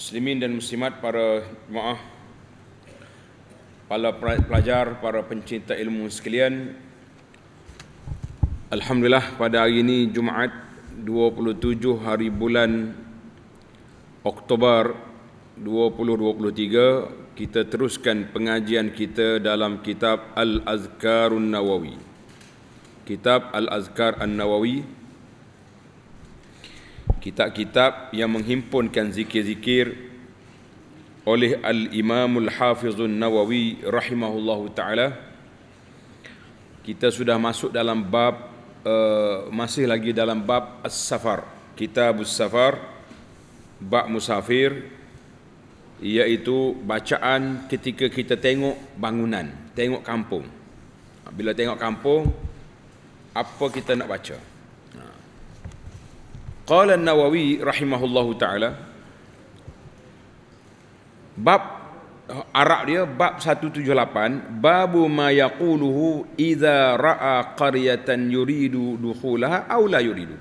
muslimin dan muslimat para jemaah para pelajar para pencinta ilmu sekalian alhamdulillah pada hari ini Jumaat 27 hari bulan Oktober 2023 kita teruskan pengajian kita dalam kitab Al-Azkarun Nawawi kitab Al-Azkar nawawi kitab-kitab yang menghimpunkan zikir-zikir oleh al-Imam al-Hafiz nawawi rahimahullahu taala kita sudah masuk dalam bab uh, masih lagi dalam bab as-safar kitab as-safar bab musafir iaitu bacaan ketika kita tengok bangunan tengok kampung bila tengok kampung apa kita nak baca Qala An-Nawawi rahimahullahu taala bab Arab dia bab 178 babu ma yaquluhu idza ra'a qaryatan yuridu dukhulaha aw la yuridu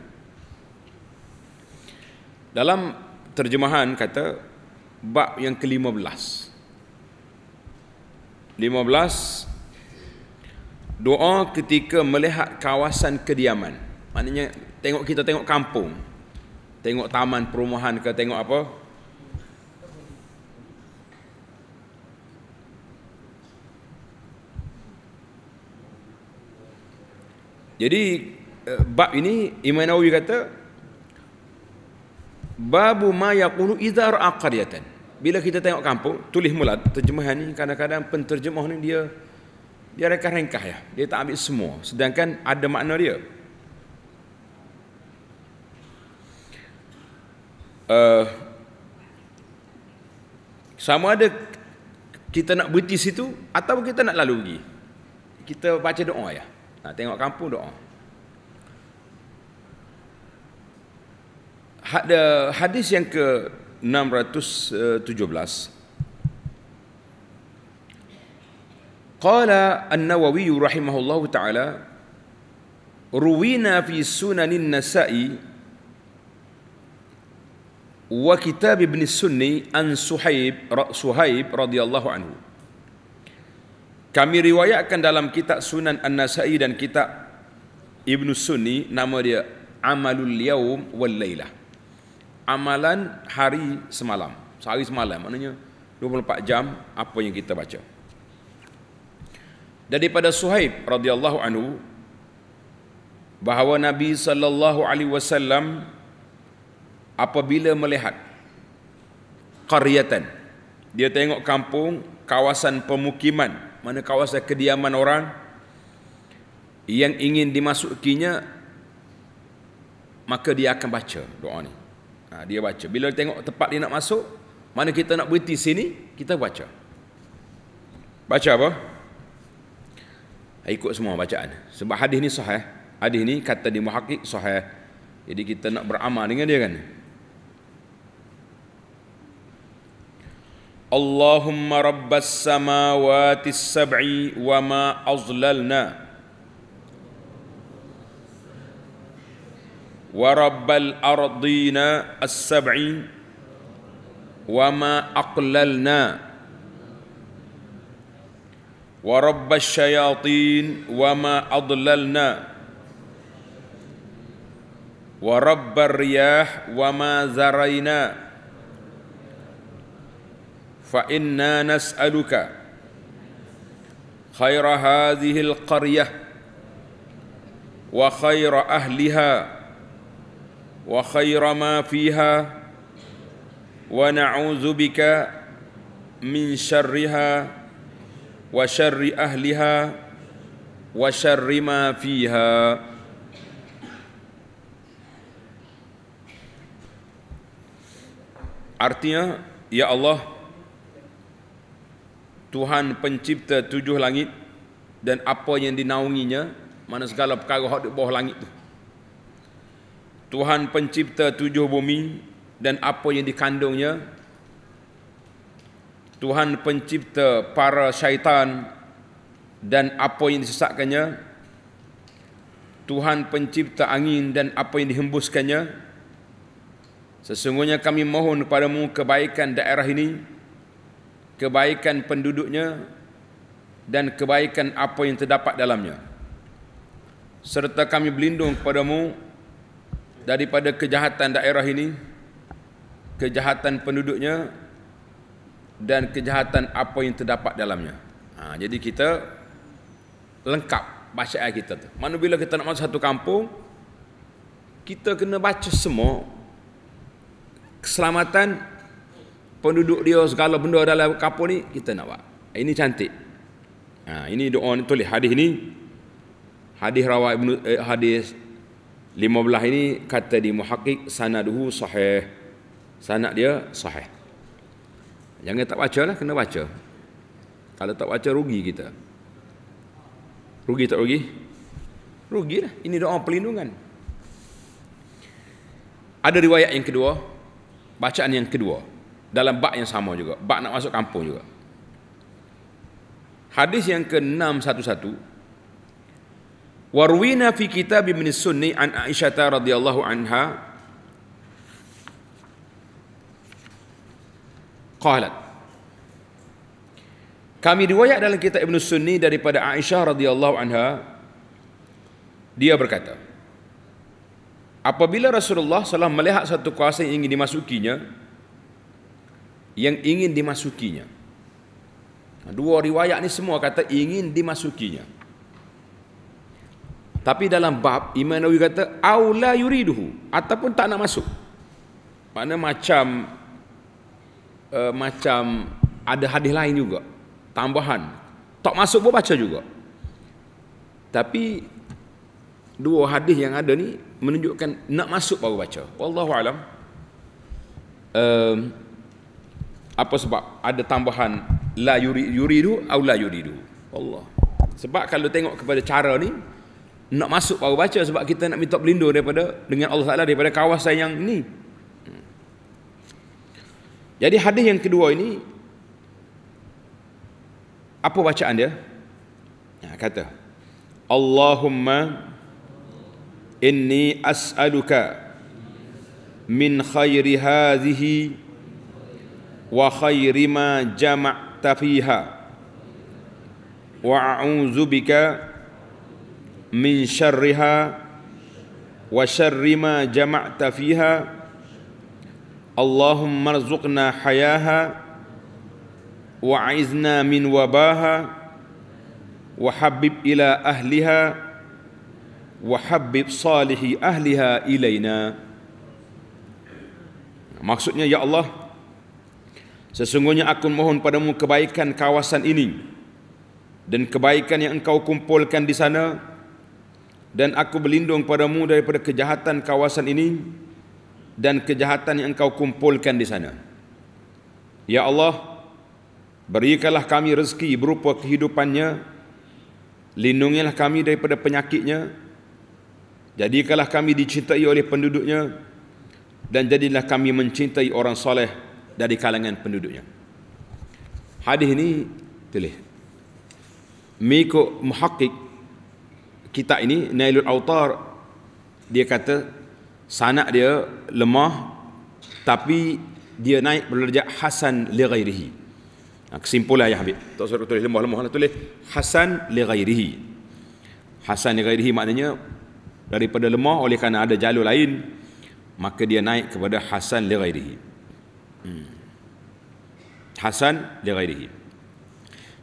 Dalam terjemahan kata bab yang ke-15 15 doa ketika melihat kawasan kediaman maknanya tengok kita tengok kampung tengok taman perumahan ke tengok apa Jadi eh, bab ini Imam Nawawi kata babu ma yaqulu idza ra'a Bila kita tengok kampung, tulis mula terjemahan ni kadang-kadang penterjemah ni dia dia rekah ringkah ya. Dia tak ambil semua sedangkan ada makna dia. Eh, sama ada kita nak berhenti situ atau kita nak lalu pergi kita baca doa ya nak tengok kampung doa ada eh, hadis yang ke 617 qala an-nawawi rahimahullahu taala ruwina fi sunanin nasa'i wa kitab ibn sunni an suhaib suhaib radhiyallahu anhu kami riwayatkan dalam kitab sunan an-nasai dan kitab ibn sunni nama dia amalul yaum wal lailah amalan hari semalam sehari semalam maknanya 24 jam apa yang kita baca daripada suhaib radhiyallahu anhu bahawa nabi sallallahu alaihi wasallam apabila melihat qaryatan dia tengok kampung kawasan pemukiman mana kawasan kediaman orang yang ingin dimasukkinya maka dia akan baca doa ni ha, dia baca bila dia tengok tempat dia nak masuk mana kita nak berhenti sini kita baca baca apa ha, ikut semua bacaan sebab hadis ni sahih hadis ni kata di muhakik sahih jadi kita nak beramal dengan dia kan اللهم رب السماوات السبع وما أضللنا ورب الأرضين السبع وما أقللنا ورب الشياطين وما أضللنا ورب الرياح وما ذرينا فإنا نسألك خير هذه القرية وخير أهلها وخير ما فيها ونعوذ بك من شرها وشر أهلها وشر ما فيها Artinya, Ya Allah, Tuhan pencipta tujuh langit dan apa yang dinaunginya, mana segala perkara hak di bawah langit tu. Tuhan pencipta tujuh bumi dan apa yang dikandungnya. Tuhan pencipta para syaitan dan apa yang disesatkannya. Tuhan pencipta angin dan apa yang dihembuskannya. Sesungguhnya kami mohon kepadamu kebaikan daerah ini kebaikan penduduknya dan kebaikan apa yang terdapat dalamnya serta kami berlindung kepadamu daripada kejahatan daerah ini kejahatan penduduknya dan kejahatan apa yang terdapat dalamnya ha, jadi kita lengkap bacaan kita tu mana bila kita nak masuk satu kampung kita kena baca semua keselamatan penduduk dia segala benda dalam kapur ni kita nak buat ini cantik ha, ini doa ni tulis hadis ni hadis rawat ibn, eh, hadis 15 ini kata di muhakik sanaduhu sahih sanad dia sahih jangan tak baca lah kena baca kalau tak baca rugi kita rugi tak rugi rugi lah ini doa pelindungan. ada riwayat yang kedua bacaan yang kedua dalam bak yang sama juga bak nak masuk kampung juga hadis yang ke-611 warwina fi kitab ibn sunni an aisyah radhiyallahu anha qalat kami riwayat dalam kitab ibn sunni daripada aisyah radhiyallahu anha dia berkata apabila rasulullah sallallahu melihat satu kawasan yang ingin dimasukinya yang ingin dimasukinya. Ha, dua riwayat ni semua kata ingin dimasukinya. Tapi dalam bab Imam Nawawi kata aula yuriduhu ataupun tak nak masuk. Mana macam uh, macam ada hadis lain juga tambahan. Tak masuk pun baca juga. Tapi dua hadis yang ada ni menunjukkan nak masuk baru baca. Wallahu alam. uh, apa sebab ada tambahan la yuri yuridu atau la yuridu Allah sebab kalau tengok kepada cara ni nak masuk baru baca sebab kita nak minta pelindung daripada dengan Allah Taala daripada kawasan yang ni jadi hadis yang kedua ini apa bacaan dia ya, kata Allahumma inni as'aluka min khairi hadhihi وخير ما جمعت فيها وأعوذ بك من شرها وشر ما جمعت فيها اللهم ارزقنا حياها وعزنا من وباها وحبب إلى أهلها وحبب صالح أهلها إلينا maksudnya ya Allah Sesungguhnya aku mohon padamu kebaikan kawasan ini dan kebaikan yang engkau kumpulkan di sana dan aku berlindung padamu daripada kejahatan kawasan ini dan kejahatan yang engkau kumpulkan di sana. Ya Allah, berikanlah kami rezeki berupa kehidupannya, lindungilah kami daripada penyakitnya, jadikanlah kami dicintai oleh penduduknya, dan jadilah kami mencintai orang soleh dari kalangan penduduknya. Hadis ini tulis. Miko muhakik kita ini Nailul Autar dia kata sanak dia lemah tapi dia naik berderajat Hasan li ghairihi. Ha, kesimpulan ayah ambil. Tak suruh tulis lemah-lemah lah tulis Hasan li ghairihi. Hasan li ghairihi maknanya daripada lemah oleh kerana ada jalur lain maka dia naik kepada Hasan li ghairihi. Hmm. Hasan li ghairihi.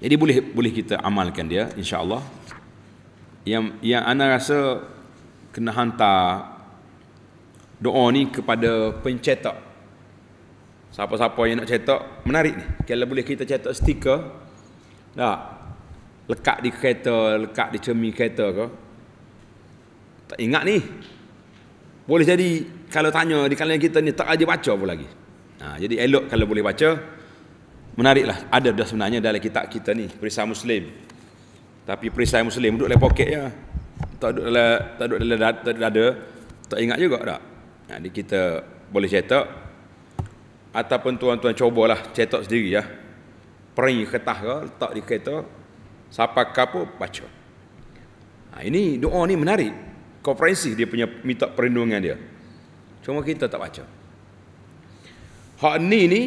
Jadi boleh boleh kita amalkan dia insya-Allah. Yang yang ana rasa kena hantar doa ni kepada pencetak. Siapa-siapa yang nak cetak, menarik ni. Kalau boleh kita cetak stiker. Tak. Lekat di kereta, lekat di cermin kereta ke. Tak ingat ni. Boleh jadi kalau tanya di kalangan kita ni tak ada baca pun lagi. Ha, jadi elok kalau boleh baca. Menariklah ada dah sebenarnya dalam kitab kita ni perisai Muslim. Tapi perisai Muslim duduk dalam poket ya. Tak duduk dalam tak duduk dalam dada, dada. Tak ingat juga tak? Ha, jadi kita boleh cetak ataupun tuan-tuan cubalah cetak sendiri ya. Perih kertas ke letak di kereta siapa kapo baca. Ha, ini doa ni menarik. Konferensi dia punya minta perlindungan dia. Cuma kita tak baca. Hak ni ni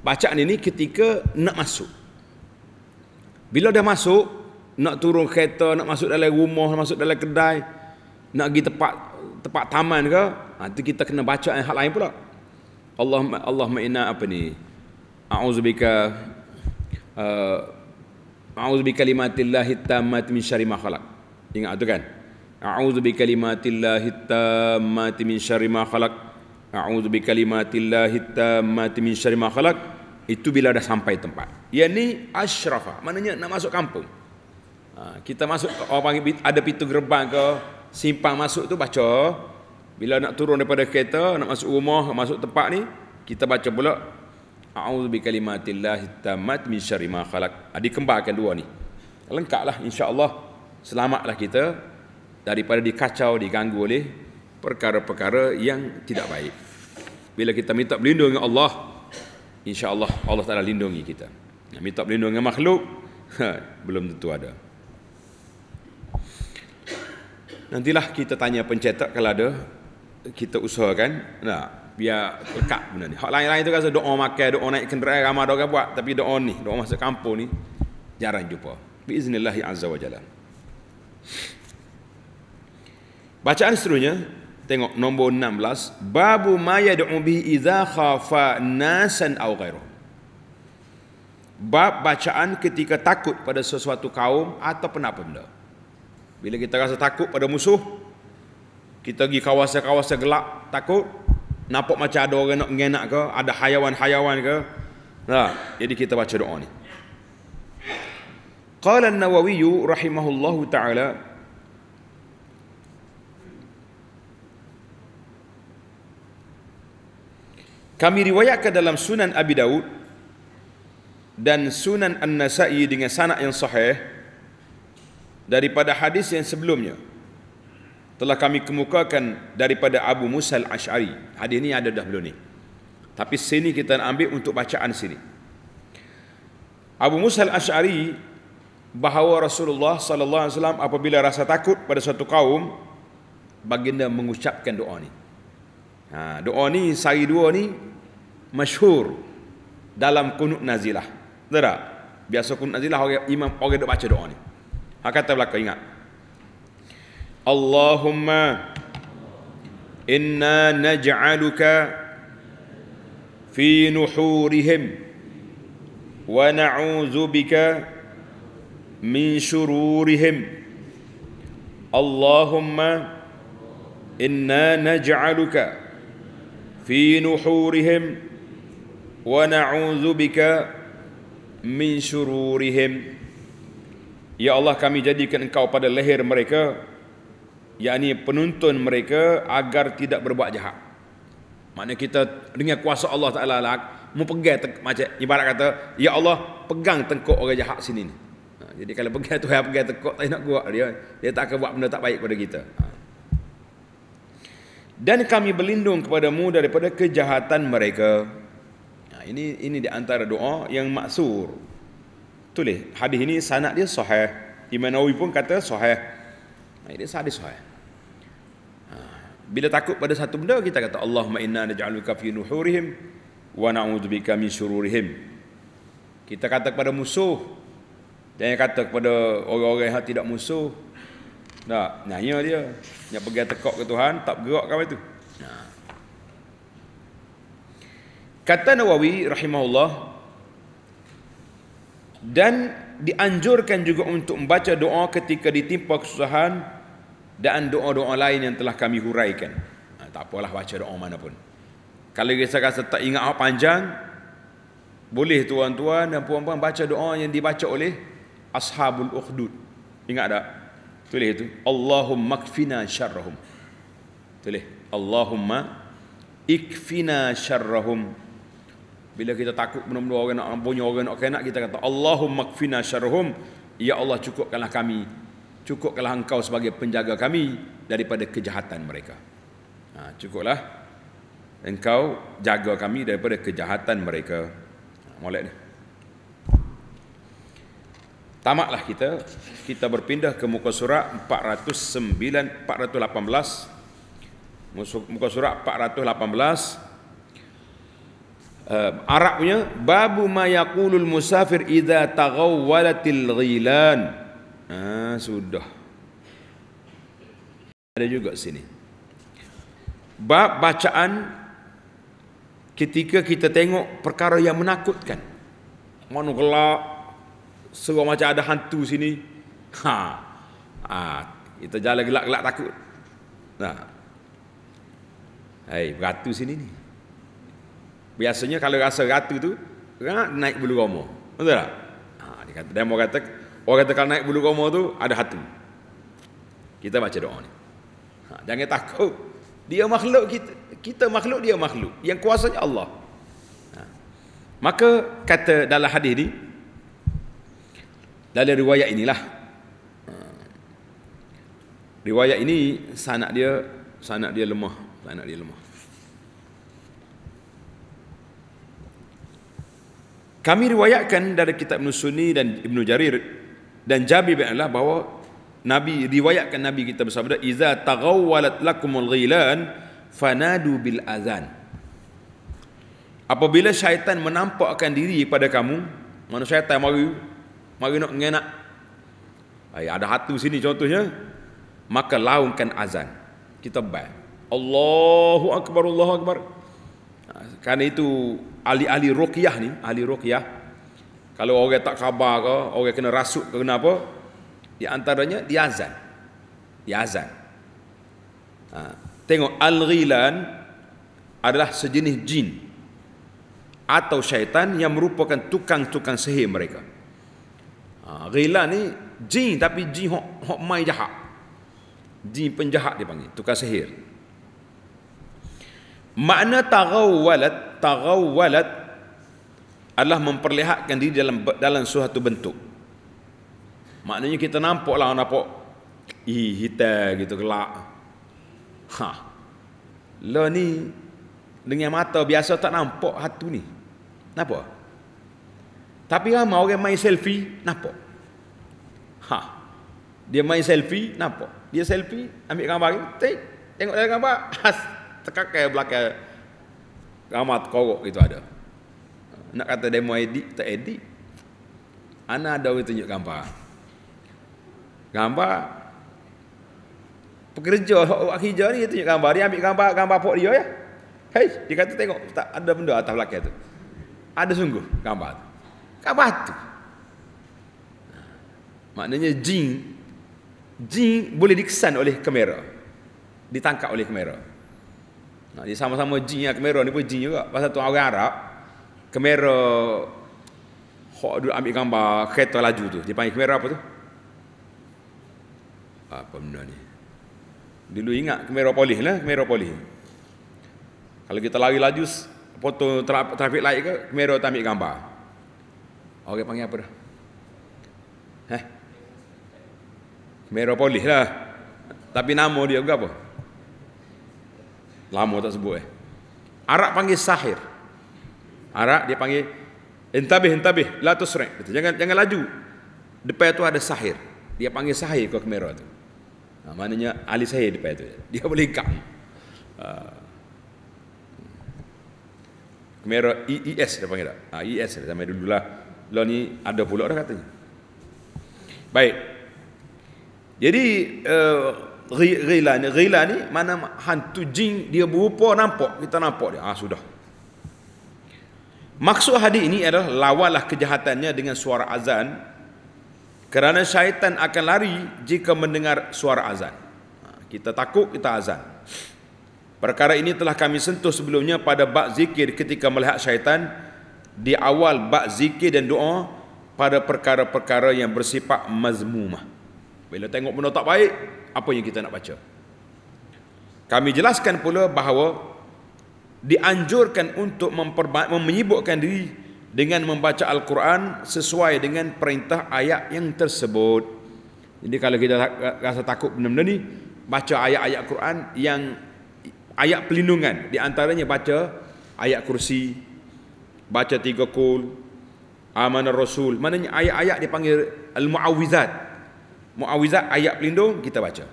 bacaan ini ketika nak masuk. Bila dah masuk, nak turun kereta, nak masuk dalam rumah, nak masuk dalam kedai, nak pergi tempat tempat taman ke, ha, itu kita kena baca yang hal lain pula. Allah Allah ma'ina apa ni? A'udzubika uh, A'udzubika limatillahi tammat min syarri ma khalaq. Ingat tu kan? A'udzubika limatillahi tammat min syarri ma khalaq a'udzu bikalimatillahit tammati min syarri ma itu bila dah sampai tempat yang ni asyrafa maknanya nak masuk kampung ha, kita masuk orang panggil ada pintu gerbang ke simpang masuk tu baca bila nak turun daripada kereta nak masuk rumah masuk tempat ni kita baca pula a'udzu bikalimatillahit tammati min syarri ma khalaq adik ha, kembarkan dua ni lengkaplah insyaallah selamatlah kita daripada dikacau diganggu oleh perkara-perkara yang tidak baik bila kita minta berlindung dengan Allah insya Allah Allah Taala lindungi kita minta berlindung dengan makhluk ha, belum tentu ada nantilah kita tanya pencetak kalau ada kita usahakan nah biar lekat benda ni. Hak lain-lain tu rasa doa makan, doa naik kenderaan ramai doa buat tapi doa ni, doa masuk kampung ni jarang jumpa. Biiznillah azza wa Bacaan seterusnya Tengok nombor 16 babu Maya yad'u bihi idza khafa nasan aw ghairu. Bab bacaan ketika takut pada sesuatu kaum atau apa benda. Bila kita rasa takut pada musuh kita pergi kawasan-kawasan gelap takut nampak macam ada orang nak mengenak ke ada hayawan-hayawan ke nah jadi kita baca doa ni qala an-nawawi rahimahullahu ta'ala Kami riwayatkan dalam Sunan Abi Dawud dan Sunan An-Nasa'i dengan sanad yang sahih daripada hadis yang sebelumnya telah kami kemukakan daripada Abu Musa ashari Hadis ini ada dah belum ni. Tapi sini kita nak ambil untuk bacaan sini. Abu Musa ashari bahawa Rasulullah sallallahu alaihi wasallam apabila rasa takut pada suatu kaum baginda mengucapkan doa ini. Ha, doa ni sehari dua ni masyhur dalam kunut nazilah. Betul tak? Biasa kunut nazilah orang imam orang dok baca doa ni. Ha kata belaka ingat. Allahumma inna naj'aluka fi nuhurihim wa na'udzu min syururihim. Allahumma inna naj'aluka fi nuhurihim wa na'udzu bika min syururihim ya allah kami jadikan engkau pada leher mereka yakni penuntun mereka agar tidak berbuat jahat makna kita dengan kuasa allah taala lah mu pegang te- macam ibarat kata ya allah pegang tengkuk orang jahat sini ni ha, jadi kalau pegang tu ya pegang tekuk tak nak gua dia dia tak akan buat benda tak baik pada kita. Ha dan kami berlindung kepadamu daripada kejahatan mereka. Nah, ini ini di antara doa yang maksur. Tulis hadis ini sanad dia sahih. Imam Nawawi pun kata sahih. Nah, ini hadis sahih. Bila takut pada satu benda kita kata Allahumma inna naj'aluka fi nuhurihim wa na'udzubika min syururihim. Kita kata kepada musuh dan kata kepada orang-orang yang tidak musuh tak. nyanyi dia. Yang pergi tekok ke Tuhan, tak bergerak kau itu. Ha. Kata Nawawi rahimahullah dan dianjurkan juga untuk membaca doa ketika ditimpa kesusahan dan doa-doa lain yang telah kami huraikan. Ha, tak apalah baca doa mana pun. Kalau kita rasa tak ingat apa panjang, boleh tuan-tuan dan puan-puan baca doa yang dibaca oleh Ashabul Ukhdud. Ingat tak? Tulis itu. Allahumma kfina syarrahum. Tulis. Allahumma ikfina syarrahum. Bila kita takut benar-benar orang nak punya orang nak kena, kita kata Allahumma kfina syarrahum. Ya Allah cukupkanlah kami. Cukupkanlah engkau sebagai penjaga kami daripada kejahatan mereka. Ha, cukuplah engkau jaga kami daripada kejahatan mereka. Ha, Mulai dia tamaklah kita kita berpindah ke muka surat 409 418 muka surat 418 uh, eh, Arab punya babu ma yaqulul musafir idza taghawwalatil ghilan ah sudah ada juga sini bab bacaan ketika kita tengok perkara yang menakutkan mana gelap Seru macam ada hantu sini. Ha. Ha. Kita jalan gelak-gelak takut. Nah. Hai, hey, sini ni. Biasanya kalau rasa ratu tu, nak naik bulu roma. Betul tak? Ha, dia kata, dia mau kata, orang kata kalau naik bulu roma tu, ada hantu. Kita baca doa ni. Ha, jangan takut. Dia makhluk kita. Kita makhluk, dia makhluk. Yang kuasanya Allah. Ha. Maka kata dalam hadis ni, dari riwayat inilah riwayat ini sanak dia sanak dia lemah sanak dia lemah kami riwayatkan dari kitab Ibn Sunni dan Ibn Jarir dan Jabi bin Allah bahawa Nabi riwayatkan Nabi kita bersabda iza taghawwalat lakumul ghilan fanadu bil azan Apabila syaitan menampakkan diri pada kamu, mana syaitan mari mari nak ngena. Ay, ada hatu sini contohnya maka laungkan azan kita bal Allahu akbar Allahu akbar ha, kerana itu ahli-ahli ruqyah ni ahli ruqyah kalau orang tak khabar ke orang kena rasuk ke kenapa di antaranya di azan di azan ha. tengok al-ghilan adalah sejenis jin atau syaitan yang merupakan tukang-tukang sihir mereka. Ha, Ghilan ni jin tapi jin hok hok mai jahat. Jin penjahat dia panggil, tukar sihir. Makna tagawwalat, tagawwalat adalah memperlihatkan diri dalam dalam suatu bentuk. Maknanya kita lah, nampak ih hitam gitu kelak. Ha. Lo lah ni dengan mata biasa tak nampak hatu ni. Nampak? Tapi lah mau dia main selfie, nampak. Ha. Dia main selfie, nampak. Dia selfie, ambil gambar, tik. Tengok dalam gambar, has tekak ke belakang ramat korok gitu ada. Nak kata demo edit, tak edit. Ana ada orang tunjuk gambar. Gambar pekerja awak hijau ni dia tunjuk gambar, dia ambil gambar gambar pok dia ya. Hei, dia kata tengok tak ada benda atas belakang tu. Ada sungguh gambar tu. Kat batu. Maknanya jin jin boleh dikesan oleh kamera. Ditangkap oleh kamera. Nah, dia sama-sama jin ya kamera ni pun jin juga. Pasal tu orang Arab kamera hok duduk ambil gambar kereta laju tu. Dia panggil kamera apa tu? Apa benda ni? Dulu ingat kamera polis lah, kamera polis. Kalau kita lari laju, foto trafik light ke, kamera tak ambil gambar. Orang panggil apa dah? Ha? Meropolis lah. Tapi nama dia juga apa? Lama tak sebut eh. Arab panggil sahir. Arak dia panggil entabih entabih la tusrik. Jangan jangan laju. Depan tu ada sahir. Dia panggil sahir Kau kamera tu. Ha, maknanya ahli sahir depan tu. Dia boleh ikam. Uh, ha. kamera EES dia panggil tak? Ha, EES sampai dululah lo ni ada pula dah katanya baik jadi uh, eh, gila ni gila ni mana hantu jin dia berupa nampak kita nampak dia ah sudah maksud hadis ini adalah lawalah kejahatannya dengan suara azan kerana syaitan akan lari jika mendengar suara azan ha, kita takut kita azan perkara ini telah kami sentuh sebelumnya pada bab zikir ketika melihat syaitan di awal bab zikir dan doa pada perkara-perkara yang bersifat mazmumah. Bila tengok benda tak baik, apa yang kita nak baca? Kami jelaskan pula bahawa dianjurkan untuk memperba- menyibukkan diri dengan membaca Al-Quran sesuai dengan perintah ayat yang tersebut. Jadi kalau kita rasa takut benda-benda ni, baca ayat-ayat Quran yang ayat pelindungan. Di antaranya baca ayat kursi, baca tiga kul amanah rasul maknanya ayat-ayat dipanggil al muawizat muawizat ayat pelindung kita baca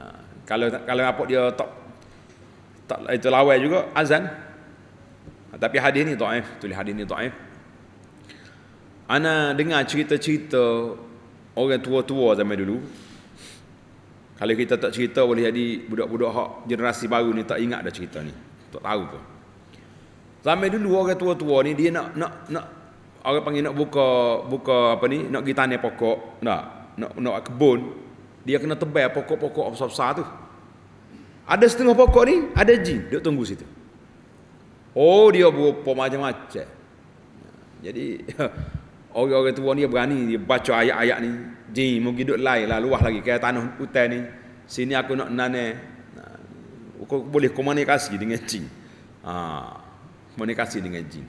ha. kalau kalau apa dia tak tak itu lawai juga azan ha. tapi hadis ni dhaif tulis hadis ni dhaif ana dengar cerita-cerita orang tua-tua zaman dulu kalau kita tak cerita boleh jadi budak-budak hak generasi baru ni tak ingat dah cerita ni tak tahu pun Zaman dulu orang tua-tua ni dia nak nak nak orang panggil nak buka buka apa ni nak pergi tanam pokok nak nak nak kebun dia kena tebal pokok-pokok besar-besar tu ada setengah pokok ni ada jin dia tunggu situ oh dia berupa macam-macam jadi orang-orang tua ni berani dia baca ayat-ayat ni jin mungkin duduk lain lah luah lagi kayak tanah hutan ni sini aku nak nane nah, boleh komunikasi dengan jin ah komunikasi dengan jin.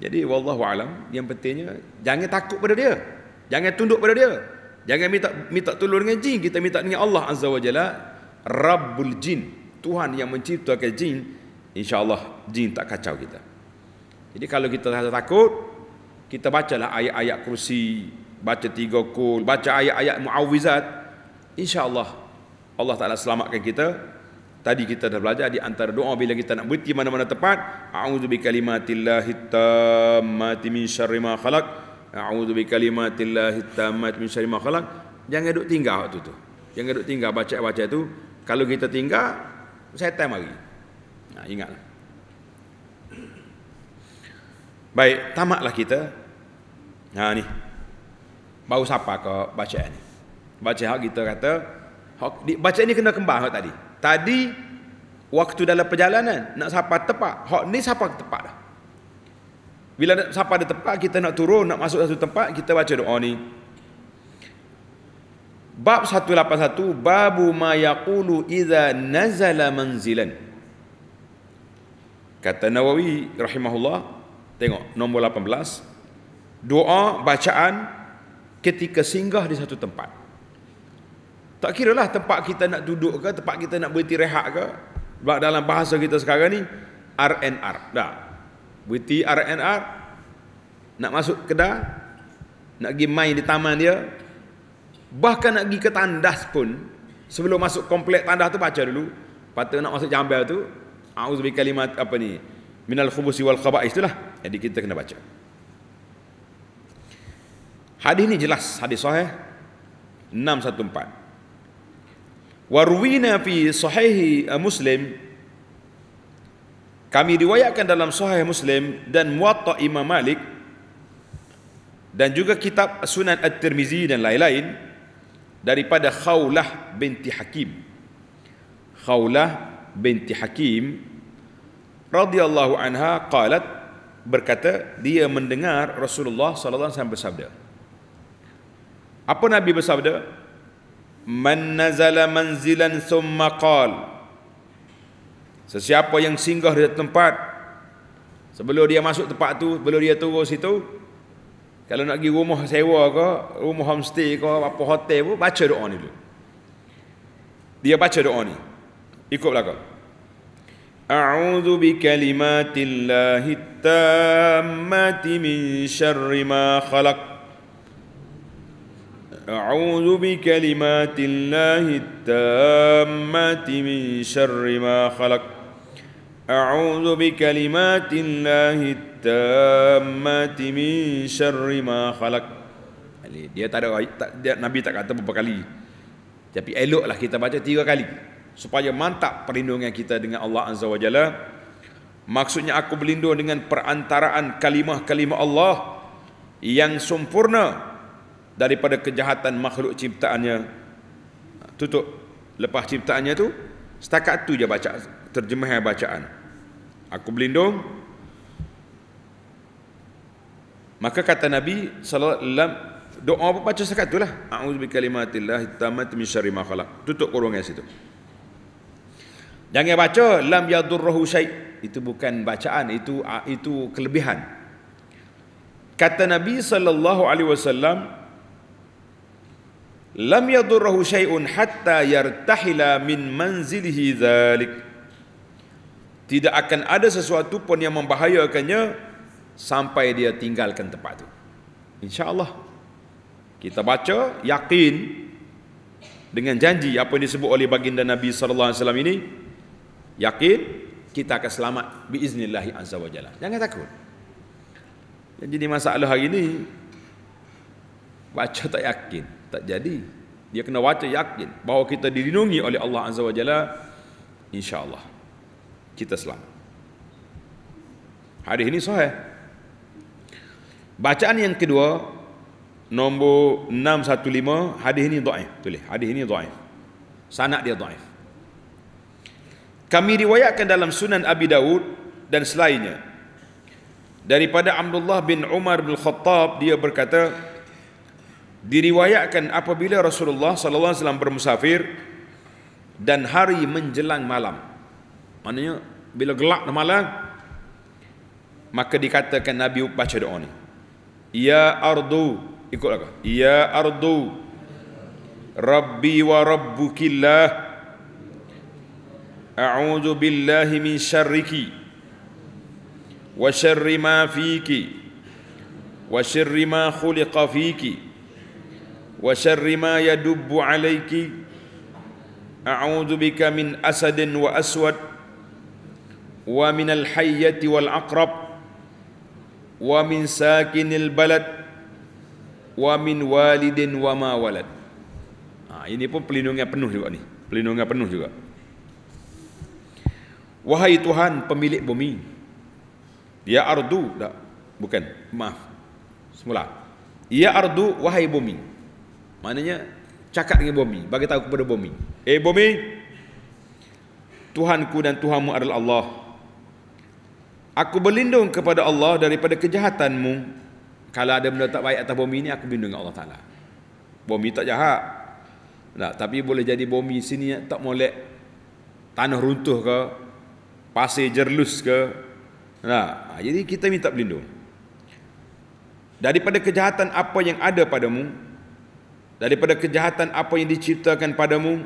Jadi wallahu alam yang pentingnya jangan takut pada dia. Jangan tunduk pada dia. Jangan minta minta tolong dengan jin, kita minta dengan Allah Azza wa Jalla Rabbul Jin, Tuhan yang menciptakan jin, insya-Allah jin tak kacau kita. Jadi kalau kita rasa takut, kita bacalah ayat-ayat kursi, baca tiga kul, baca ayat-ayat muawizat, insya-Allah Allah Taala selamatkan kita Tadi kita dah belajar di antara doa bila kita nak berhenti mana-mana tempat, a'udzu bi kalimatillahit tammati min syarri ma khalaq. A'udzu bi kalimatillahit tammati min syarri ma khalaq. Jangan duk tinggal waktu tu. Jangan duk tinggal baca-baca tu. Kalau kita tinggal, setan mari. Nah, ha, ingat. Baik, tamatlah kita. Ha nah, ni. Baru siapa ke baca ni? Baca hak kita kata hak baca ni kena kembang hak tadi. Tadi waktu dalam perjalanan nak sampai tepat, Hak ni sampai tepat. dah. Bila nak sampai di tempat kita nak turun nak masuk satu tempat kita baca doa ni. Bab 181 babu ma yaqulu idza nazala manzilan. Kata Nawawi rahimahullah tengok nombor 18 doa bacaan ketika singgah di satu tempat. Tak kira lah tempat kita nak duduk ke, tempat kita nak berhenti rehat ke. Sebab dalam bahasa kita sekarang ni, RNR. Dah. Berhenti RNR, nak masuk kedai, nak pergi main di taman dia, bahkan nak pergi ke tandas pun, sebelum masuk komplek tandas tu baca dulu, patut nak masuk jambel tu, A'udzubi kalimat apa ni, minal khubusi wal khaba'is tu lah. Jadi kita kena baca. Hadis ni jelas, hadis sahih 614. Warwina fi Sahih eh, Muslim kami riwayatkan dalam sahih Muslim dan Muatta Imam Malik dan juga kitab Sunan At-Tirmizi dan lain-lain daripada Khawlah binti Hakim. Khawlah binti Hakim radhiyallahu anha qalat berkata dia mendengar Rasulullah sallallahu alaihi wasallam bersabda. Apa Nabi bersabda? man nazala manzilan thumma qal sesiapa yang singgah di tempat sebelum dia masuk tempat tu sebelum dia turun situ kalau nak pergi rumah sewa ke rumah homestay ke apa hotel pun baca doa ni dulu dia baca doa ni ikut belakang A'udzu bi kalimatillahi tammati min syarri ma khalaq أعوذ بكلمات الله التامات من شر ما خلق أعوذ بكلمات الله التامات من شر ما خلق dia tak ada tak, dia, Nabi tak kata berapa kali tapi eloklah kita baca tiga kali supaya mantap perlindungan kita dengan Allah Azza Wajalla. maksudnya aku berlindung dengan perantaraan kalimah-kalimah Allah yang sempurna daripada kejahatan makhluk ciptaannya tutup lepas ciptaannya tu setakat tu je baca terjemahan bacaan aku berlindung maka kata nabi sallallahu alaihi doa apa baca setakat itulah auzubikalimatillahi tammat min syarri ma khalaq tutup kurung yang situ jangan baca lam yadurruhu syai itu bukan bacaan itu itu kelebihan kata nabi sallallahu alaihi wasallam lam yadurruhu syai'un hatta yartahila min manzilihi zalik tidak akan ada sesuatu pun yang membahayakannya sampai dia tinggalkan tempat itu insyaallah kita baca yakin dengan janji apa yang disebut oleh baginda Nabi sallallahu alaihi wasallam ini yakin kita akan selamat biiznillah azza wajalla jangan takut jadi masalah hari ini baca tak yakin tak jadi dia kena baca yakin bahawa kita dilindungi oleh Allah Azza wa Jalla insyaallah kita selamat hadis ini sahih bacaan yang kedua nombor 615 hadis ini dhaif tulis hadis ini dhaif sanad dia dhaif kami riwayatkan dalam sunan Abi Daud dan selainnya daripada Abdullah bin Umar bin Khattab dia berkata diriwayatkan apabila Rasulullah sallallahu alaihi wasallam bermusafir dan hari menjelang malam. Maknanya bila gelap dah malam maka dikatakan Nabi baca doa ni. Ya ardu ikutlah. Ya ardu Rabbi wa rabbukillah A'udzu billahi min syarriki wa syarri ma fiki wa syarri ma khuliqa fiki wa syarri ma yadubbu alayki a'udzu bika min asadin wa aswad wa min al-hayyati wal aqrab wa min sakinil balad wa min walidin wa ma walad ha, ini pun pelindungnya penuh juga ni pelindungnya penuh juga wahai tuhan pemilik bumi ya ardu tak bukan maaf semula ya ardu wahai bumi Maknanya cakap dengan bumi, bagi tahu kepada bumi. Eh bumi, Tuhanku dan Tuhanmu adalah Allah. Aku berlindung kepada Allah daripada kejahatanmu. Kalau ada benda tak baik atas bumi ini, aku berlindung kepada Allah Ta'ala. Bumi tak jahat. Tak, tapi boleh jadi bumi sini tak molek. Tanah runtuh ke, pasir jerlus ke. Nah, ha, Jadi kita minta berlindung. Daripada kejahatan apa yang ada padamu, daripada kejahatan apa yang diciptakan padamu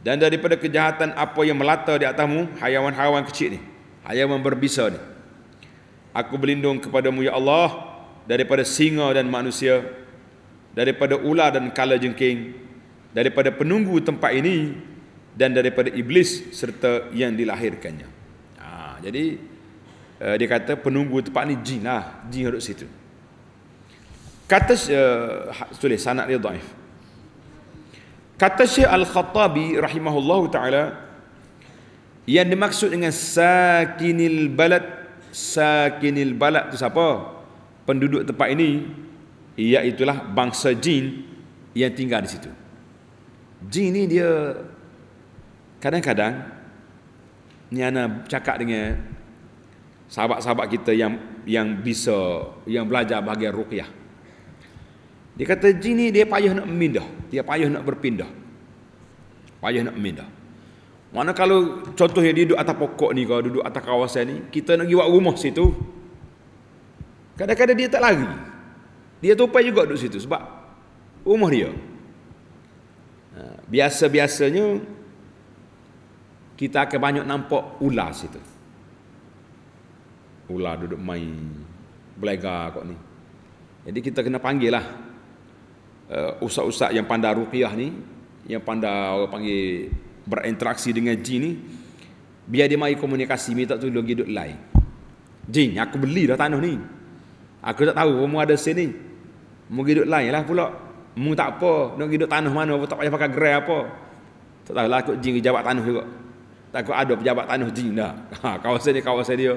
dan daripada kejahatan apa yang melata di atasmu haiwan-haiwan kecil ni haiwan berbisa ni aku berlindung kepadamu ya Allah daripada singa dan manusia daripada ular dan kala jengking daripada penunggu tempat ini dan daripada iblis serta yang dilahirkannya ha, jadi uh, dia kata penunggu tempat ini jin lah jin duduk situ Kata uh, tulis sanad dia dhaif. Kata Syekh Al-Khattabi rahimahullahu taala yang dimaksud dengan sakinil balad sakinil balad tu siapa? Penduduk tempat ini ialah bangsa jin yang tinggal di situ. Jin ni dia kadang-kadang ni ana cakap dengan sahabat-sahabat kita yang yang bisa yang belajar bahagian ruqyah. Dia kata jin ni dia payah nak memindah. Dia payah nak berpindah. Payah nak memindah. Mana kalau contohnya dia duduk atas pokok ni kalau duduk atas kawasan ni, kita nak buat rumah situ. Kadang-kadang dia tak lari. Dia tu tupai juga duduk situ sebab rumah dia. Ha, biasa-biasanya kita akan banyak nampak ular situ. Ular duduk main belega kok ni. Jadi kita kena panggil lah uh, ustaz-ustaz yang pandai ruqyah ni yang pandai orang panggil berinteraksi dengan jin ni biar dia mai komunikasi minta tolong hidup lain jin aku beli dah tanah ni aku tak tahu kamu ada sini mau hidup lain lah pula mu tak apa nak hidup tanah mana apa tak payah pakai gerai apa tak tahu lah aku jin jabat tanah juga takut ada pejabat tanah jin dah ha, kawasan dia kawasan dia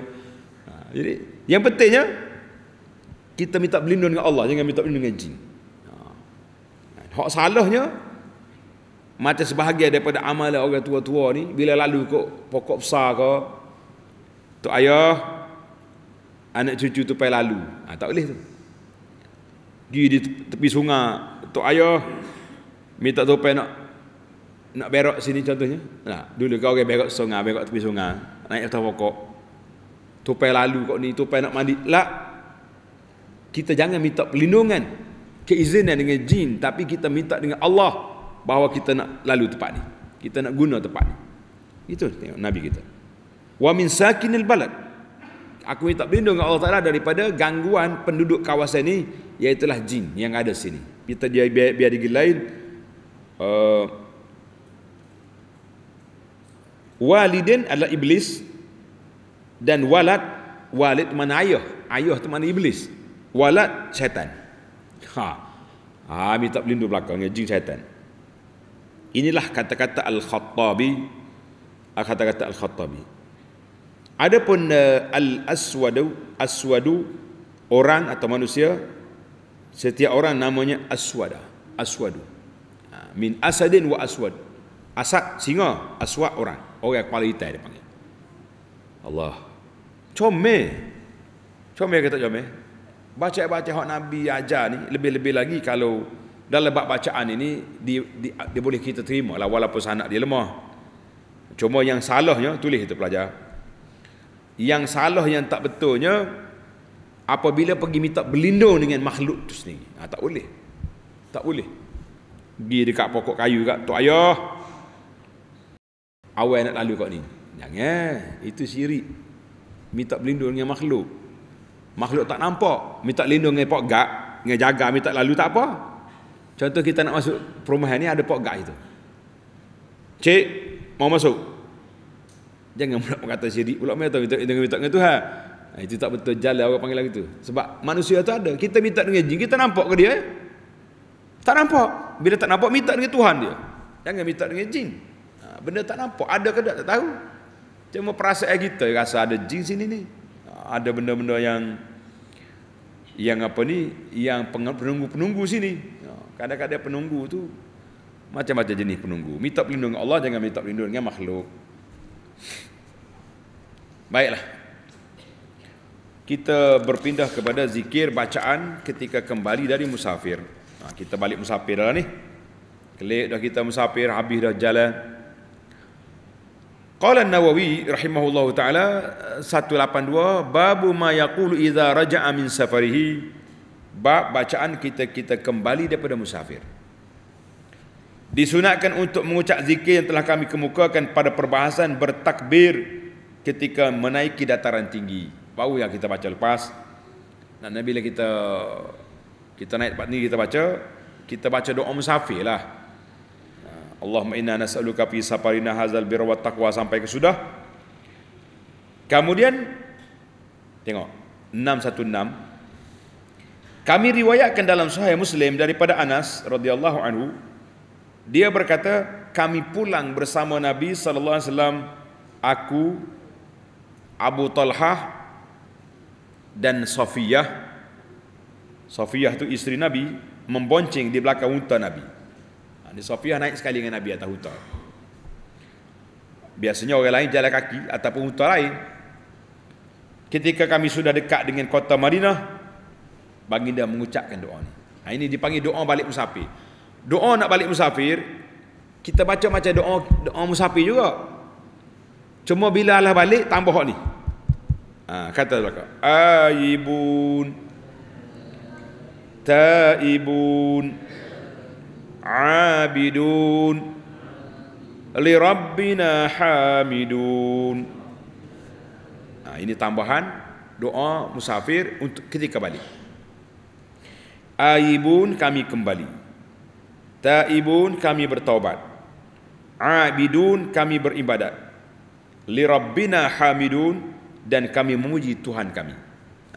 ha, jadi yang pentingnya kita minta berlindung dengan Allah jangan minta berlindung dengan jin Hak salahnya macam sebahagian daripada amalan orang tua-tua ni bila lalu kok pokok besar ke tok ayah anak cucu tu pergi lalu. Ha, tak boleh tu. Di, di tepi sungai tok ayah minta tupai nak nak berok sini contohnya. Nah, dulu kau orang berok sungai, berok tepi sungai, naik atas pokok. tu pergi lalu kok ni tu pergi nak mandi. Lah. Kita jangan minta perlindungan keizinan dengan jin tapi kita minta dengan Allah bahawa kita nak lalu tempat ni kita nak guna tempat ni itu tengok nabi kita wa min sakinil balad aku minta perlindungan dengan Allah Taala daripada gangguan penduduk kawasan ni iaitu lah jin yang ada sini kita dia biar, biar di lain uh, walidin adalah iblis dan walad walid mana ayah ayah tu mana iblis walad syaitan Ha. Ha, minta pelindung belakang dengan jin syaitan. Inilah kata-kata Al-Khattabi. Kata-kata Al-Khattabi. Adapun uh, Al-Aswadu, Aswadu orang atau manusia setiap orang namanya Aswada, Aswadu. Ha, min Asadin wa Aswad. Asad singa, Aswad orang. Orang yang kepala hitam dia panggil. Allah. Comel. Comel kata comel. Baca-baca hak Nabi aja ni lebih-lebih lagi kalau dalam bab bacaan ini di, di, di boleh kita terima lah walaupun sanak dia lemah. Cuma yang salahnya tulis itu pelajar. Yang salah yang tak betulnya apabila pergi minta berlindung dengan makhluk tu sendiri. Ha, tak boleh. Tak boleh. Pergi dekat pokok kayu dekat tok ayah. Awal nak lalu kat ni. Jangan. Eh. Itu syirik. Minta berlindung dengan makhluk. Makhluk tak nampak. Minta lindung dengan pok gak. Dengan jaga minta lalu tak apa. Contoh kita nak masuk perumahan ni ada pok gak itu. Cik, mau masuk? Jangan pula kata syirik pula. Minta, minta, minta, minta dengan Tuhan. Ha, itu tak betul jalan orang panggil lagi tu. Sebab manusia tu ada. Kita minta dengan jin, kita nampak ke dia? Eh? Tak nampak. Bila tak nampak, minta dengan Tuhan dia. Jangan minta dengan jin. Ha, benda tak nampak. Ada ke tak? Tak tahu. Cuma perasaan kita rasa ada jin sini ni ada benda-benda yang yang apa ni yang penunggu-penunggu sini ya, kadang-kadang penunggu tu macam-macam jenis penunggu minta perlindungan dengan Allah jangan minta perlindungan dengan makhluk baiklah kita berpindah kepada zikir bacaan ketika kembali dari musafir ha, kita balik musafir dah ni kelik dah kita musafir habis dah jalan Qala nawawi rahimahullahu taala 182 babu ma yaqulu idza raja'a min safarihi bab bacaan kita kita kembali daripada musafir. Disunatkan untuk mengucap zikir yang telah kami kemukakan pada perbahasan bertakbir ketika menaiki dataran tinggi. Bau yang kita baca lepas. Nah, bila kita kita naik tempat ni kita baca, kita baca doa musafir lah. Allahumma inna nas'aluka fi safarina hazal birra wat taqwa sampai ke sudah. Kemudian tengok 616 kami riwayatkan dalam sahih Muslim daripada Anas radhiyallahu anhu dia berkata kami pulang bersama Nabi sallallahu alaihi wasallam aku Abu Talha dan Safiyah Safiyah tu isteri Nabi membonceng di belakang unta Nabi Ni Sofia naik sekali dengan Nabi atas unta. Biasanya orang lain jalan kaki ataupun unta lain. Ketika kami sudah dekat dengan kota Madinah, baginda mengucapkan doa ni. Ha, ini dipanggil doa balik musafir. Doa nak balik musafir, kita baca macam doa doa musafir juga. Cuma bila Allah balik, tambah hak ni. Ha, kata belakang. Aibun. Taibun. عابدون لربنا حامدون nah, ini tambahan doa musafir untuk ketika balik aibun kami kembali taibun kami bertaubat abidun kami beribadat lirabbina hamidun dan kami memuji Tuhan kami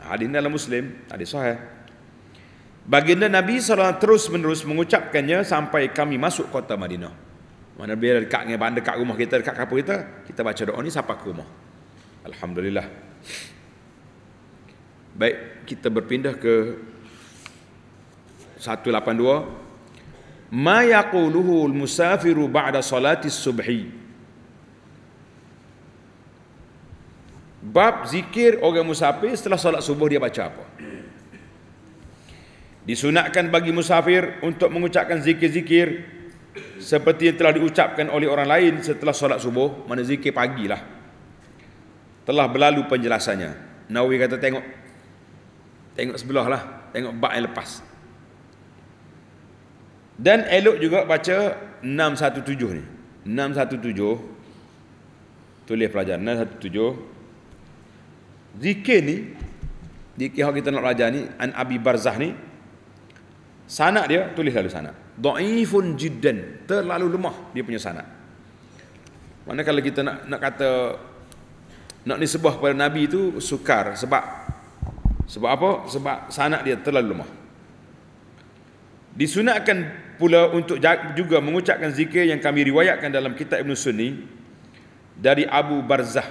hadis dalam muslim hadis sahih Baginda Nabi SAW terus menerus mengucapkannya sampai kami masuk kota Madinah. Mana bila dekat dengan bandar, dekat rumah kita, dekat kapal kita, kita baca doa ni sampai ke rumah. Alhamdulillah. Baik, kita berpindah ke 182. Ma yaquluhu al-musafiru ba'da salati subhi. Bab zikir orang musafir setelah solat subuh dia baca apa? Disunatkan bagi musafir untuk mengucapkan zikir-zikir seperti yang telah diucapkan oleh orang lain setelah solat subuh, mana zikir pagi lah. Telah berlalu penjelasannya. Nawawi kata tengok. Tengok sebelah lah. Tengok bak yang lepas. Dan elok juga baca 617 ni. 617. Tulis pelajaran. 617. Zikir ni. Zikir yang kita nak belajar ni. An-Abi Barzah ni sanak dia tulis lalu sanak dhaifun jiddan terlalu lemah dia punya sanak mana kalau kita nak nak kata nak nisbah pada nabi itu sukar sebab sebab apa sebab sanak dia terlalu lemah disunatkan pula untuk juga mengucapkan zikir yang kami riwayatkan dalam kitab Ibn Sunni dari Abu Barzah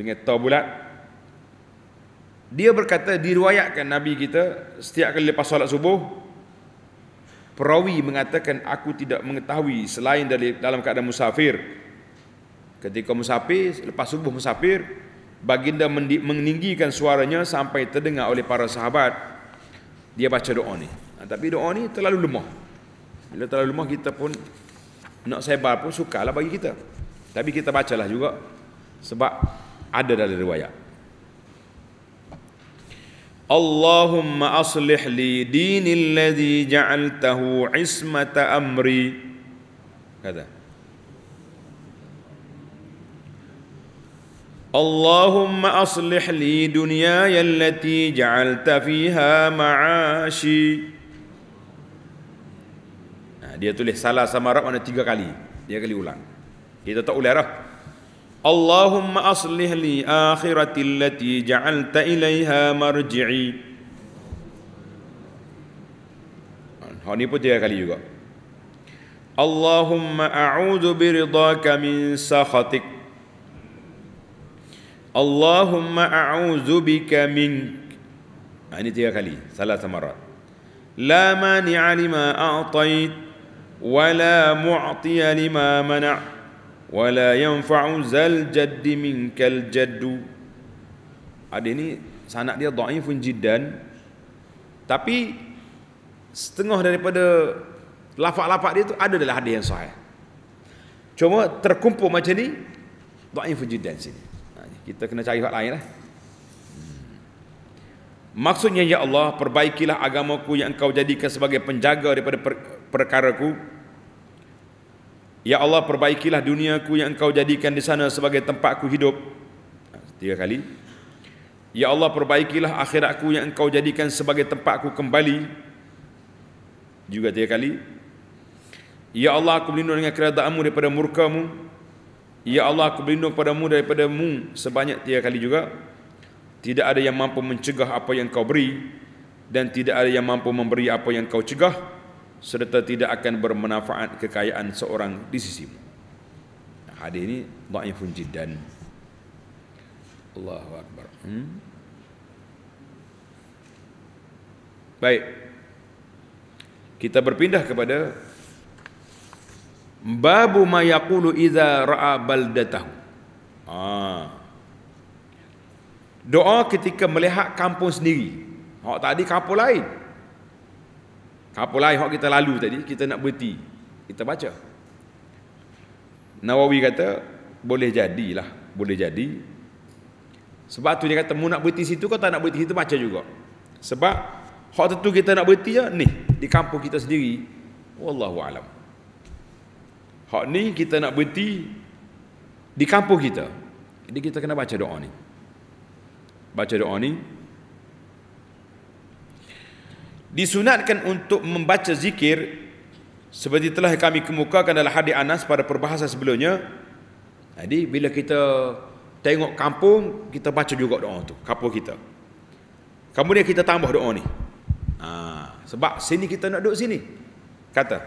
dengan tau dia berkata diriwayatkan Nabi kita setiap kali lepas solat subuh perawi mengatakan aku tidak mengetahui selain dari dalam keadaan musafir. Ketika musafir lepas subuh musafir baginda meninggikan suaranya sampai terdengar oleh para sahabat dia baca doa ni. Ha, tapi doa ni terlalu lemah. Bila terlalu lemah kita pun nak sebar pun sukarlah bagi kita. Tapi kita bacalah juga sebab ada dalam riwayat. Allahumma aslih li dini ladhi ja'altahu ismata amri kata Allahumma aslih li dunyaya allati ja'alta fiha ma'ashi nah, dia tulis salah sama Arab mana tiga kali dia kali ulang kita tak ulang dah اللهم اصلح لي اخرتي التي جعلت اليها مرجعي يوغا اللهم اعوذ برضاك من سخطك اللهم اعوذ بك منك يعني تيغا لي ثلاث مرات لا مانع لما اعطيت ولا معطي لما منعت wala yanfa'u zal jaddi minkal jaddu ada ni sanad dia dhaifun jiddan tapi setengah daripada lafaz-lafaz dia tu ada dalam hadis yang sahih cuma terkumpul macam ni dhaifun jiddan sini ha, kita kena cari hal lainlah hmm. Maksudnya ya Allah perbaikilah agamaku yang engkau jadikan sebagai penjaga daripada perkara ku Ya Allah perbaikilah duniaku yang engkau jadikan di sana sebagai tempat tempatku hidup. Ha, tiga kali. Ya Allah perbaikilah akhiratku yang engkau jadikan sebagai tempat tempatku kembali. Juga tiga kali. Ya Allah aku berlindung dengan keredaanmu daripada murkamu. Ya Allah aku berlindung padamu daripada mu sebanyak tiga kali juga. Tidak ada yang mampu mencegah apa yang kau beri. Dan tidak ada yang mampu memberi apa yang kau cegah serta tidak akan bermanfaat kekayaan seorang di sisimu. Hadis ini dhaifun jiddan. Allahu akbar. Hmm? Baik. Kita berpindah kepada babu ma yaqulu idza ra'a baldatahu. Ah. Doa ketika melihat kampung sendiri. Hak tadi kampung lain. Kapal air kita lalu tadi, kita nak berhenti. Kita baca. Nawawi kata, boleh jadilah. Boleh jadi. Sebab tu dia kata, mu nak berhenti situ, kau tak nak berhenti situ, baca juga. Sebab, hak tentu kita nak berhenti ya, ni. Di kampung kita sendiri. Wallahu alam. Hak ni kita nak berhenti di kampung kita. Jadi kita kena baca doa ni. Baca doa ni disunatkan untuk membaca zikir seperti telah kami kemukakan dalam hadis Anas pada perbahasan sebelumnya. Jadi bila kita tengok kampung, kita baca juga doa tu, kampung kita. Kemudian kita tambah doa ni. Ha, sebab sini kita nak duduk sini. Kata,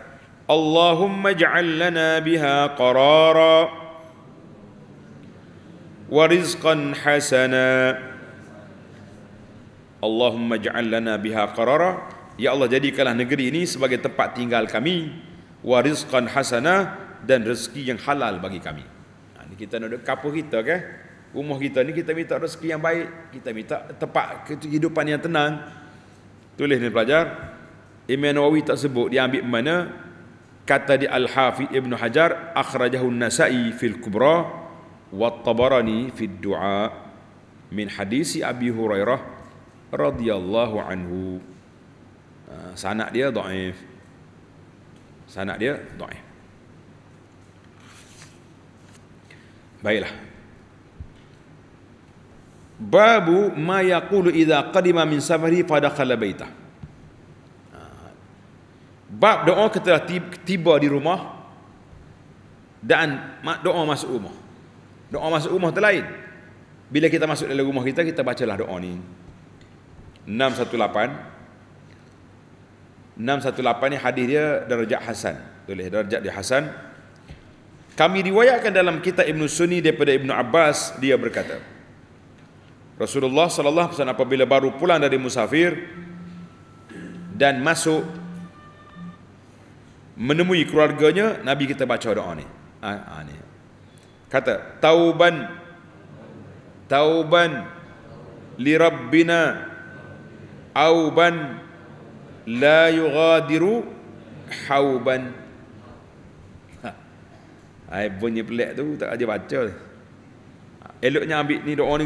Allahumma ja'al lana biha qarara wa rizqan hasana. Allahumma ja'al lana biha qarara Ya Allah jadikanlah negeri ini sebagai tempat tinggal kami warizqan hasanah dan rezeki yang halal bagi kami. Ha, ini kita nak kapur kita kan? Rumah kita ni kita minta rezeki yang baik, kita minta tempat kehidupan yang tenang. Tulis ni pelajar. Imam Nawawi tak sebut dia ambil mana kata di Al-Hafiz Ibn Hajar akhrajahu nasai fil kubra wa tabarani fil du'a min hadisi Abi Hurairah radhiyallahu anhu. Ah, sanak dia daif sanak dia daif baiklah babu ma yaqulu idza qadima min safari fa dakhala baita ah, bab doa ketika tiba di rumah dan doa masuk rumah doa masuk rumah tu lain bila kita masuk dalam rumah kita kita bacalah doa ni 618 618 ni hadis dia darajat Hasan. Tulis darajat dia Hasan. Kami riwayatkan dalam kitab Ibn Sunni daripada Ibn Abbas, dia berkata, Rasulullah Sallallahu Alaihi Wasallam apabila baru pulang dari Musafir dan masuk menemui keluarganya, Nabi kita baca doa ni. Ha, ha, ni. Kata, Tauban, Tauban, li Rabbina, Auban, la yughadiru hauban ha. ai bunyi pelik tu tak ada baca ha, eloknya ambil ni doa ni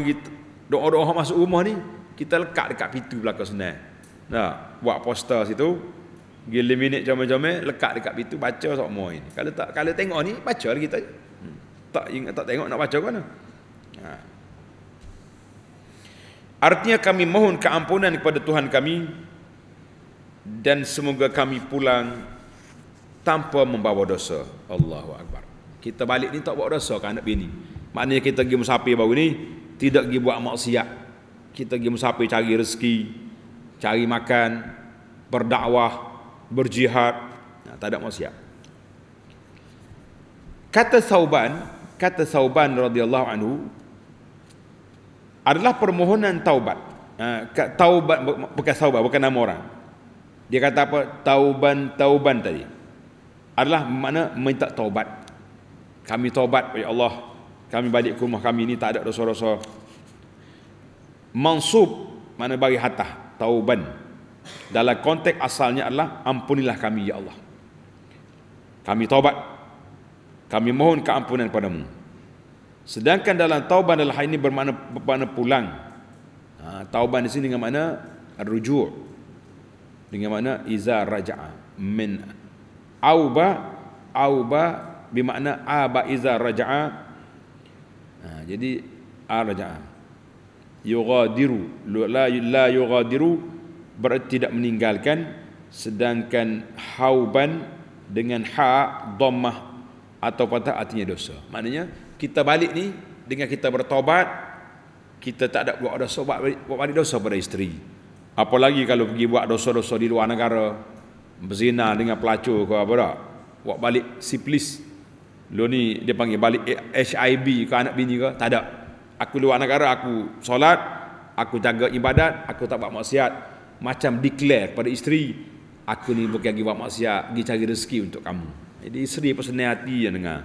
doa-doa masuk rumah ni kita lekat dekat pintu belakang sunat nah buat poster situ gila minit jome-jome lekat dekat pintu baca sok moin kalau tak kalau tengok ni baca lagi tak hmm. tak ingat tak tengok nak baca ke mana ha. Artinya kami mohon keampunan kepada Tuhan kami dan semoga kami pulang tanpa membawa dosa. Allahu akbar. Kita balik ni tak bawa dosa ke anak bini. Maknanya kita pergi musafir baru ni tidak pergi buat maksiat. Kita pergi musafir cari rezeki, cari makan, berdakwah, berjihad. Nah, tak ada maksiat. Kata Sauban, kata Sauban radhiyallahu anhu adalah permohonan taubat. Taubat bukan Sauban, bukan nama orang. Dia kata apa? Tauban, tauban tadi. Adalah makna minta taubat. Kami taubat, Ya Allah. Kami balik ke rumah kami ini tak ada dosa-dosa. Mansub, makna bagi hatah. Tauban. Dalam konteks asalnya adalah ampunilah kami, Ya Allah. Kami taubat. Kami mohon keampunan padamu. Sedangkan dalam tauban adalah ini bermakna, bermakna pulang. Ha, tauban di sini dengan makna rujuk dengan makna iza raja'a min auba auba bermakna aba iza raja'a ha, jadi a raja'a yughadiru la la yughadiru berarti tidak meninggalkan sedangkan hauban dengan ha dhammah atau patah artinya dosa maknanya kita balik ni dengan kita bertobat kita tak ada buat dosa buat balik dosa pada isteri Apalagi kalau pergi buat dosa-dosa di luar negara, berzina dengan pelacur ke apa dah. Buat balik siplis. Lu ni dia panggil balik HIV ke anak bini ke? Tak ada. Aku luar negara aku solat, aku jaga ibadat, aku tak buat maksiat. Macam declare kepada isteri, aku ni bukan pergi buat maksiat, pergi cari rezeki untuk kamu. Jadi isteri pun senang hati yang dengar.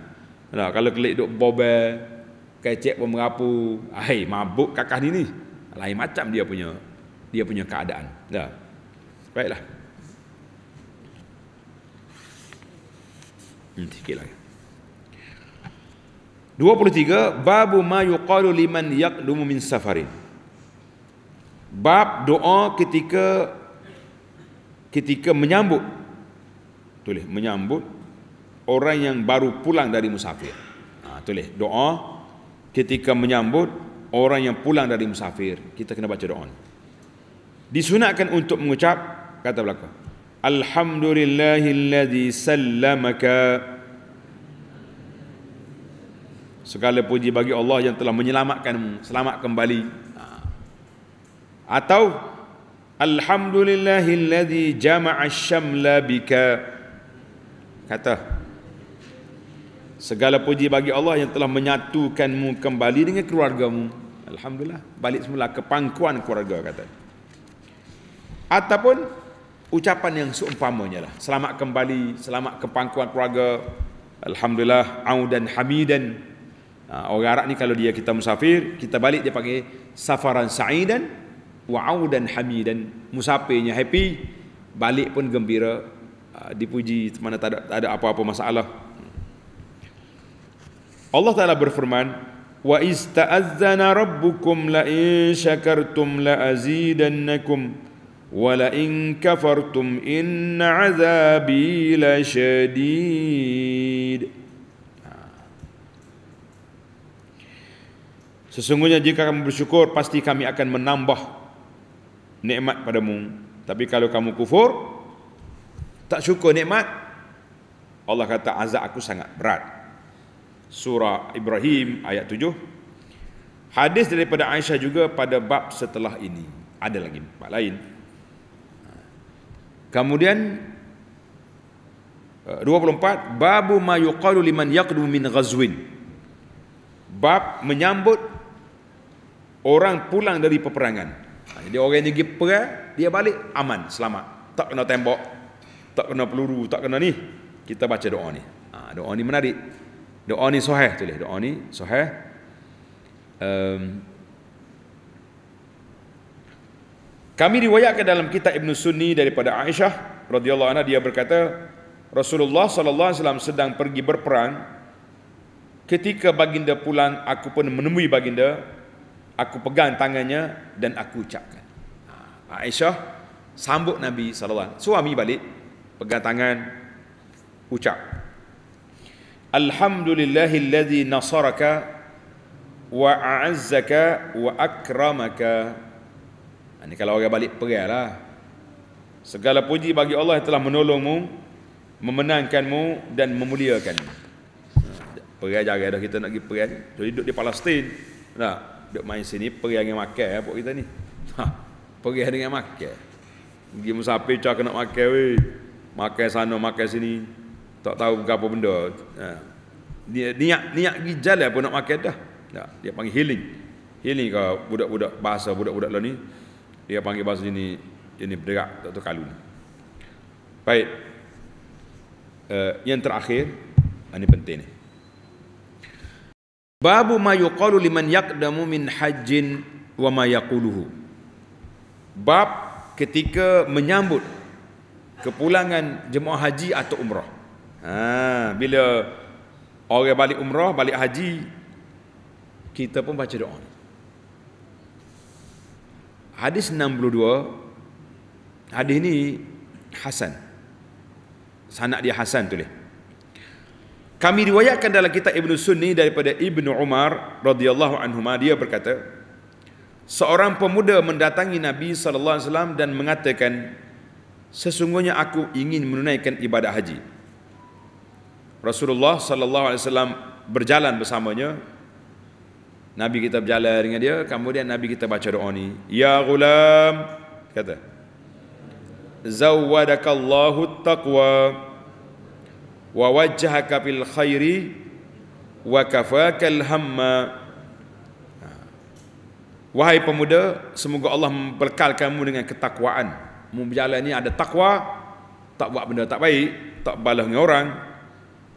Nah, kalau kelik duk bobel, kecek pun merapu, ahai mabuk kakak ni ni. Lain macam dia punya dia punya keadaan. Ya. Baiklah. Hmm, sikit lagi. 23 bab ma yuqalu liman yaqdumu min safarin. Bab doa ketika ketika menyambut tulis menyambut orang yang baru pulang dari musafir. Ha, tulis doa ketika menyambut orang yang pulang dari musafir. Kita kena baca doa. Ni disunatkan untuk mengucap kata belakang, alhamdulillahillazi sallamaka segala puji bagi Allah yang telah menyelamatkanmu selamat kembali ha. atau alhamdulillahillazi jama'a syamla bika kata segala puji bagi Allah yang telah menyatukanmu kembali dengan keluargamu alhamdulillah balik semula ke pangkuan keluarga kata dia ataupun ucapan yang seumpamanya lah. Selamat kembali, selamat ke pangkuan keluarga. Alhamdulillah, audan hamidan. Ha, orang Arab ni kalau dia kita musafir, kita balik dia panggil safaran sa'idan wa audan hamidan. Musafirnya happy, balik pun gembira. Ha, dipuji mana tak ada, apa-apa masalah. Allah Taala berfirman, "Wa ista'azzana rabbukum la syakartum la azidannakum." ولئن كفرتم إن عذابي لشديد Sesungguhnya jika kamu bersyukur pasti kami akan menambah nikmat padamu. Tapi kalau kamu kufur tak syukur nikmat Allah kata azab aku sangat berat. Surah Ibrahim ayat 7. Hadis daripada Aisyah juga pada bab setelah ini. Ada lagi bab lain. Kemudian 24 eh, babu ma yuqalu liman yaqdu min ghazwin. Bab menyambut orang pulang dari peperangan. Ha, jadi orang yang pergi perang dia balik aman, selamat. Tak kena tembok, tak kena peluru, tak kena ni. Kita baca doa ni. Ha, doa ni menarik. Doa ni sahih tulis. Doa ni sahih. Um, Kami riwayatkan dalam kitab Ibn Sunni daripada Aisyah radhiyallahu anha dia berkata Rasulullah sallallahu alaihi wasallam sedang pergi berperang ketika baginda pulang aku pun menemui baginda aku pegang tangannya dan aku ucapkan ha, Aisyah sambut Nabi sallallahu alaihi wasallam suami balik pegang tangan ucap Alhamdulillahillazi nasaraka wa a'azzaka wa akramaka ini kalau orang balik perang lah. Segala puji bagi Allah yang telah menolongmu, memenangkanmu dan memuliakanmu. Perang jarang dah kita nak pergi perang. Jadi duduk di Palestin. Nah, duduk main sini perang yang makan ya, kita ni. Ha, perang dengan makan. Pergi musafir cak nak makan we. Makan sana, makan sini. Tak tahu apa benda. Ha. Niat niat niat pergi jalan pun nak makan dah. Tak, dia panggil healing. Healing kalau budak-budak bahasa budak-budak lah ni dia panggil bahasa ini ini berderak atau tahu kalun baik uh, yang terakhir ini ah, penting ni babu ma yuqalu liman yaqdamu min hajjin wa ma yaquluhu bab ketika menyambut kepulangan jemaah haji atau umrah ha bila orang balik umrah balik haji kita pun baca doa Hadis 62 Hadis ni Hasan Sanak dia Hasan tulis Kami riwayatkan dalam kitab Ibn Sunni Daripada Ibn Umar radhiyallahu anhu Dia berkata Seorang pemuda mendatangi Nabi SAW Dan mengatakan Sesungguhnya aku ingin menunaikan ibadat haji Rasulullah SAW berjalan bersamanya Nabi kita berjalan dengan dia kemudian Nabi kita baca doa ni ya gulam kata zawadaka Allahu taqwa wa wajjahaka bil khairi wa kafaka al hamma ha. wahai pemuda semoga Allah kamu dengan ketakwaan mu berjalan ni ada takwa tak buat benda tak baik tak balas dengan orang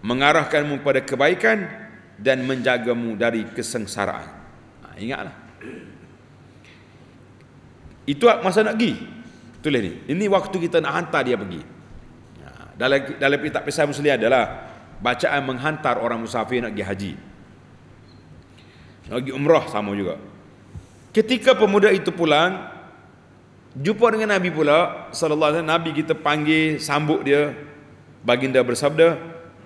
mengarahkanmu pada kebaikan dan menjagamu dari kesengsaraan. Ha, ingatlah. Itu masa nak pergi. Tulis ni. Ini waktu kita nak hantar dia pergi. Ha, dalam dalam kitab pesan muslim adalah bacaan menghantar orang musafir nak pergi haji. Nak pergi umrah sama juga. Ketika pemuda itu pulang, jumpa dengan Nabi pula, sallallahu alaihi wasallam Nabi kita panggil sambut dia. Baginda bersabda,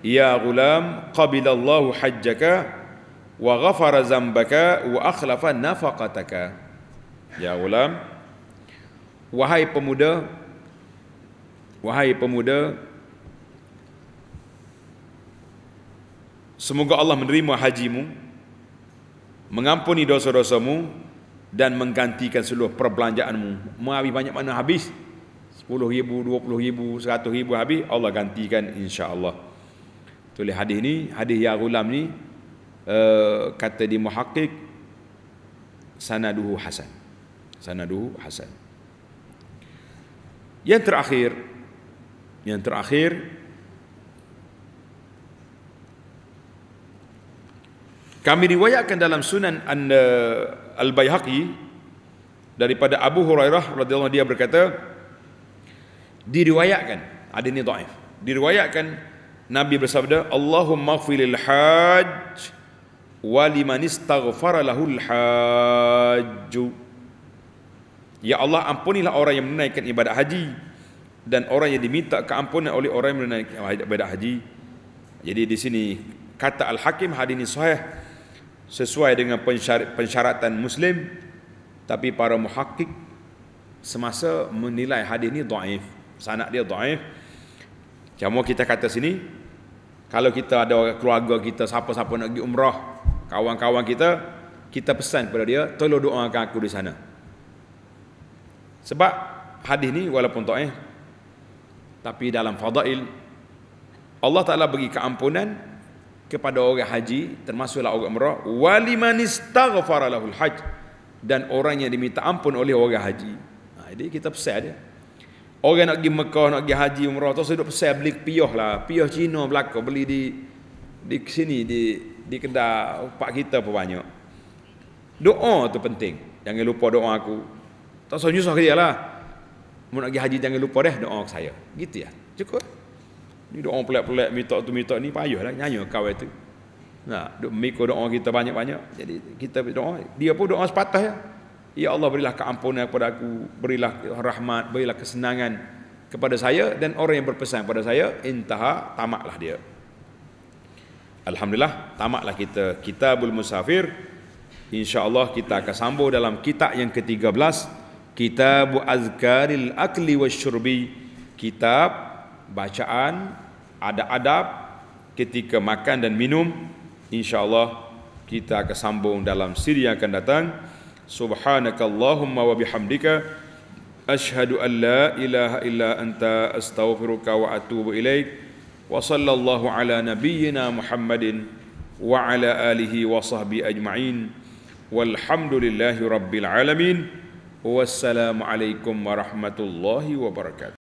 Ya gulam qabilallahu hajjaka wa ghafara zambaka wa akhlafa nafaqataka. Ya gulam wahai pemuda wahai pemuda semoga Allah menerima hajimu mengampuni dosa-dosamu dan menggantikan seluruh perbelanjaanmu. Mari banyak mana habis. 10 ribu, 20 ribu, 100 ribu habis. Allah gantikan insyaAllah. Allah tulis hadis ni hadis ya ghulam ni uh, kata di muhaqqiq sanaduhu hasan sanaduhu hasan yang terakhir yang terakhir kami riwayatkan dalam sunan eh, al-baihaqi daripada Abu Hurairah radhiyallahu dia berkata diriwayatkan ada ni dhaif diriwayatkan Nabi bersabda, Allahumma gfilil hajj waliman istaghfara lahul hajj. Ya Allah ampunilah orang yang menaikkan ibadat haji dan orang yang diminta keampunan oleh orang yang menaikkan ibadat haji. Jadi di sini kata Al Hakim hadis ini sahih sesuai dengan pensyaratan Muslim tapi para muhakkik semasa menilai hadis ini dhaif. Sanad dia dhaif. Cuma kita kata sini kalau kita ada keluarga kita siapa-siapa nak pergi umrah, kawan-kawan kita, kita pesan kepada dia, tolong doakan aku di sana. Sebab hadis ni walaupun tak eh tapi dalam fadail Allah Taala bagi keampunan kepada orang haji termasuklah orang umrah wali man istaghfara lahul dan orang yang diminta ampun oleh orang haji. Nah, ha, jadi kita pesan dia. Ya? Orang nak pergi Mekah, nak pergi haji, umrah, tak sedap pesan beli piyah lah. Piyah Cina belaka beli di di sini, di di kedai pak kita pun banyak. Doa tu penting. Jangan lupa doa aku. Tak usah nyusah dia lah. Mau nak pergi haji, jangan lupa deh doa ke saya. Gitu ya. Cukup. Ni doa pelik-pelik, minta tu minta ni, payah lah. Nyanyi kau itu. Nah, duk mikro doa kita banyak-banyak. Jadi kita berdoa dia pun doa sepatah ya. Ya Allah berilah keampunan kepada aku, berilah rahmat, berilah kesenangan kepada saya dan orang yang berpesan kepada saya, intaha tamaklah dia. Alhamdulillah, tamaklah kita. Kitabul Musafir, insyaAllah kita akan sambung dalam kitab yang ke-13, Kitabu Azkaril Akli wa Syurbi, kitab bacaan ada adab ketika makan dan minum. InsyaAllah kita akan sambung dalam siri yang akan datang. Allahumma wa bihamdika ashhadu an la ilaha illa anta astaghfiruka wa atubu ilaik. Wa sallallahu ala nabiyyina Muhammadin wa ala alihi wa sahbi ajma'in. Rabbil alamin. Wassalamu alaikum warahmatullahi wabarakatuh.